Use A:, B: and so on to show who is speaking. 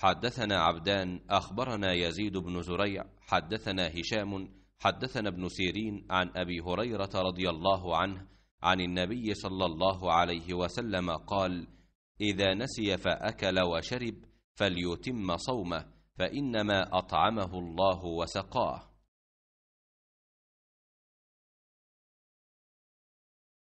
A: حدثنا عبدان أخبرنا
B: يزيد بن زريع حدثنا هشام حدثنا ابن سيرين عن أبي هريرة رضي الله عنه عن النبي صلى الله عليه وسلم قال إذا نسي فأكل وشرب فليتم صومه فإنما
A: أطعمه الله وسقاه